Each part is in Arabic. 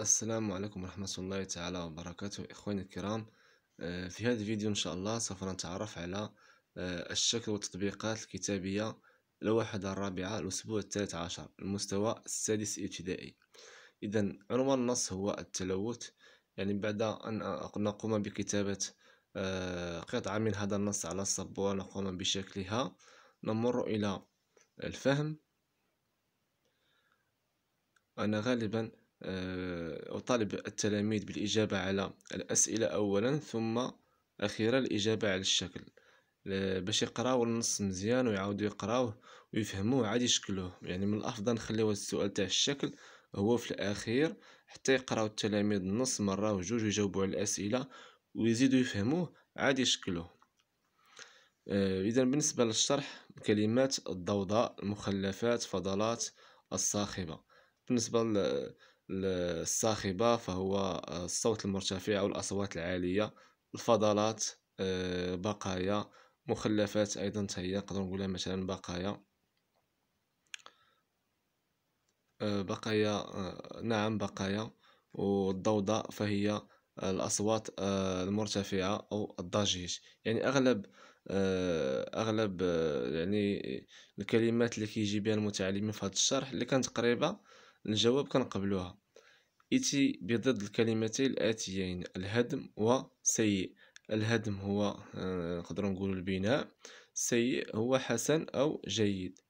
السلام عليكم ورحمة الله تعالى وبركاته إخواني الكرام آه، في هذا الفيديو إن شاء الله سوف نتعرف على آه، الشكل والتطبيقات الكتابية الواحدة الرابعة الأسبوع الثالث عشر المستوى السادس ابتدائي إذا عنوان النص هو التلوث يعني بعد أن نقوم بكتابة آه، قطعة من هذا النص على السبورة نقوم بشكلها نمر إلى الفهم أنا غالبا آه، أطالب التلاميذ بالإجابة على الأسئلة أولا ثم أخيرا الإجابة على الشكل باش يقراو النص مزيان ويعاودوا يقراوه ويفهموه عاد يشكلوه يعني من الأفضل نخليو السؤال تاع الشكل هو في الأخير حتى يقراو التلاميذ النص مرة وجوج ويجاوبوا على الأسئلة ويزيدوا يفهموه عاد يشكلوه آه، إذا بالنسبة للشرح كلمات الضوضاء المخلفات فضلات الصاخبة بالنسبة الصاخبة فهو آه، الصوت المرتفع أو الأصوات العالية الفضلات آه، بقايا مخلفات أيضا هي نقدر نقولها مثلا بقايا آه، بقايا نعم بقايا والضوضاء فهي الأصوات المرتفعة أو الضجيج يعني أغلب أغلب يعني الكلمات اللي كيجي بها المتعلمين في هذا الشرح اللي كانت قريبة الجواب كنقبلوها إتي بضد الكلمتين الآتيين الهدم وسيء الهدم هو آه، نقدروا نقول البناء سيء هو حسن أو جيد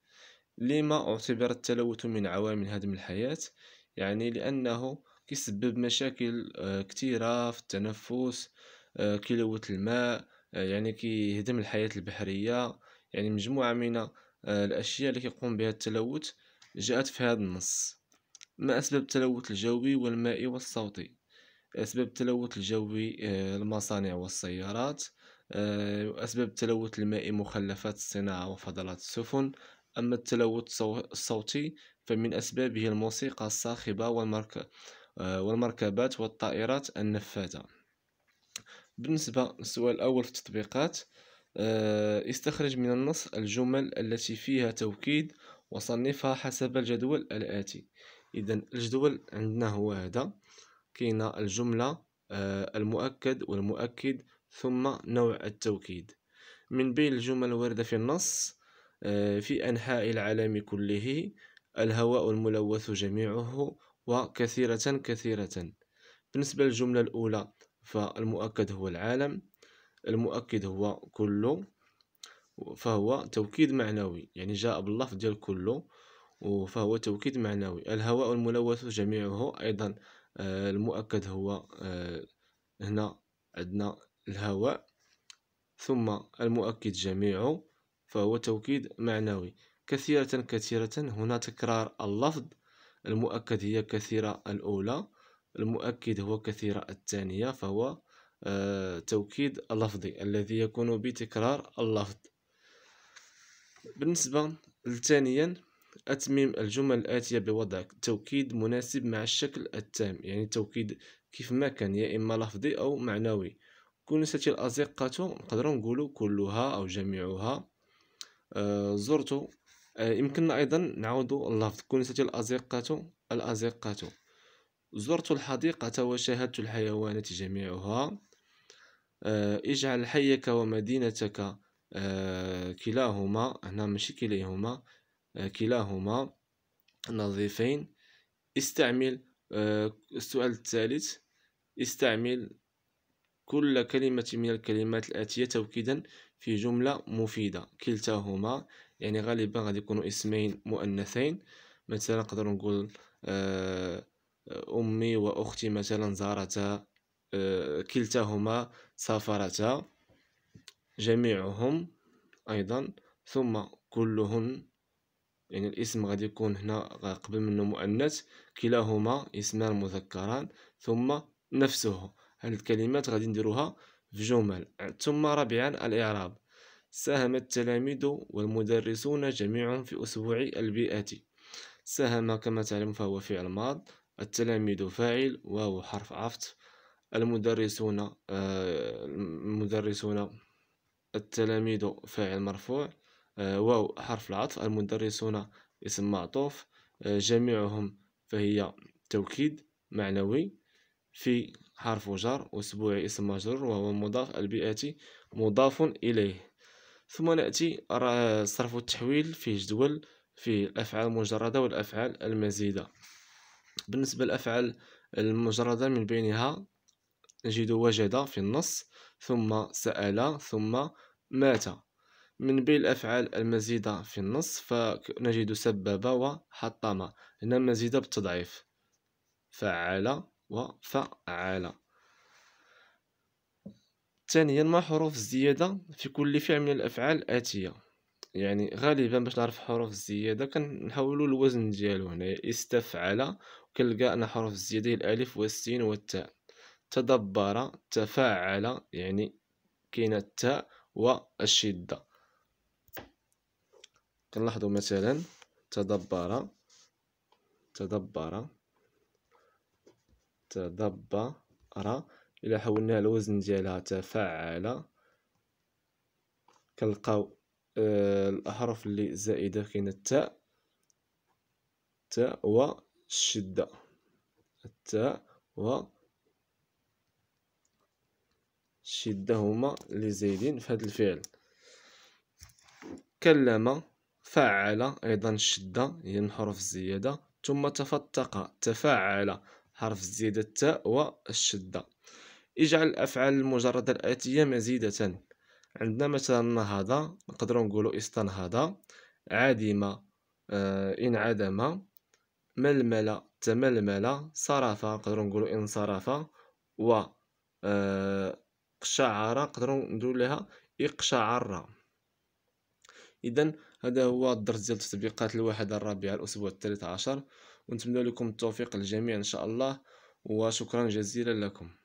لما اعتبر التلوث من عوامل هدم الحياة يعني لأنه يسبب مشاكل آه، كثيرة في التنفس آه، كيلوت الماء يعني كيهدم الحياة البحرية يعني مجموعة من الأشياء اللي كيقوم بها التلوث جاءت في هذا النص ما أسباب التلوث الجوي والمائي والصوتي أسباب التلوث الجوي آه، المصانع والسيارات آه، أسباب التلوث المائي مخلفات الصناعة وفضلات السفن أما التلوث الصوتي فمن أسبابه الموسيقى الصاخبة والمرك... آه، والمركبات والطائرات النفاثة بالنسبة للسؤال الأول في التطبيقات استخرج من النص الجمل التي فيها توكيد وصنفها حسب الجدول الآتي اذا الجدول عندنا هو هذا كاينه الجمله آه، المؤكد والمؤكد ثم نوع التوكيد من بين الجمل الواردة في النص آه، في أنحاء العالم كله الهواء الملوث جميعه وكثيرة كثيرة بالنسبة للجملة الأولى فالمؤكد هو العالم المؤكد هو كله فهو توكيد معنوي يعني جاء باللفظ ديال كله فهو توكيد معنوي الهواء الملوث جميعه أيضا آه، المؤكد هو آه، هنا عندنا الهواء ثم المؤكد جميعه فهو توكيد معنوي كثيرة كثيرة هنا تكرار اللفظ المؤكد هي كثيرة الأولى المؤكد هو كثيرة الثانية فهو آه، توكيد لفظي الذي يكون بتكرار اللفظ بالنسبة لثانيا أتمم الجمل الآتية بوضع توكيد مناسب مع الشكل التام يعني توكيد كيف ما كان يا إما لفظي أو معنوي كنستي الأزقة نقدروا نقولوا كلها أو جميعها آه زرت آه يمكننا أيضا نعود اللفظ كنستي الأزقة الأزقة زرت الحديقة وشاهدت الحيوانات جميعها آه اجعل حيك ومدينتك آه كلاهما هنا ماشي كليهما آه، كلاهما نظيفين استعمل آه، السؤال الثالث استعمل كل كلمة من الكلمات الآتية توكيدا في جملة مفيدة كلتاهما يعني غالبا غادي يكونوا اسمين مؤنثين مثلا نقدر نقول آه، أمي وأختي مثلا زارتا كلتاهما سافرتا جميعهم أيضا ثم كلهن يعني الاسم غادي يكون هنا قبل منه مؤنث كلاهما اسمان مذكران ثم نفسه هاد الكلمات غادي نديروها في جمل ثم رابعا الإعراب ساهم التلاميذ والمدرسون جميعا في أسبوع البيئة ساهم كما تعلم فهو فعل ماض التلاميذ فاعل واو حرف عطف المدرسون آه المدرسون التلاميذ فاعل مرفوع آه، واو حرف العطف المدرسون اسم معطوف آه، جميعهم فهي توكيد معنوي في حرف جر أسبوع اسم مجرور وهو مضاف البيئاتي مضاف إليه ثم نأتي صرف التحويل فيه جدول فيه الأفعال المجردة والأفعال المزيدة بالنسبة للأفعال المجردة من بينها نجد وجد في النص ثم سأل ثم مات من بين الأفعال المزيدة في النص فنجد سبب وحطم هنا مزيدة بالتضعيف فعل وفعل ثانيا ما حروف الزيادة في كل فعل من الأفعال الآتية يعني غالبا باش نعرف حروف الزيادة كنحاولوا الوزن ديالو هنا استفعل كنلقى أن حروف الزيادة هي الألف والسين والتاء تدبر تفاعل يعني كاينة التاء والشدة كنلاحظوا مثلا تدبر تدبر تدبر الى حولنا الوزن ديالها تفعل كنلقاو آه، الاحرف اللي زائده كاين التاء التاء و الشده التاء و الشده هما اللي زايدين في هذا الفعل كلمه فعل أيضا الشدة هي من حروف الزيادة ثم تفتق تفاعل حرف الزيادة التاء والشدة اجعل الأفعال المجردة الآتية مزيدة عندنا مثلا هذا نقدروا نقولوا استنهض عادمة آه انعدم ململ تململ صرف نقدروا نقولوا انصرف و آه قشعر نقدروا نديروا لها اقشعر اذا هذا هو الدرس ديال تطبيقات الواحدة الرابعة الاسبوع الثالث عشر ونتمنى لكم التوفيق الجميع ان شاء الله وشكرا جزيلا لكم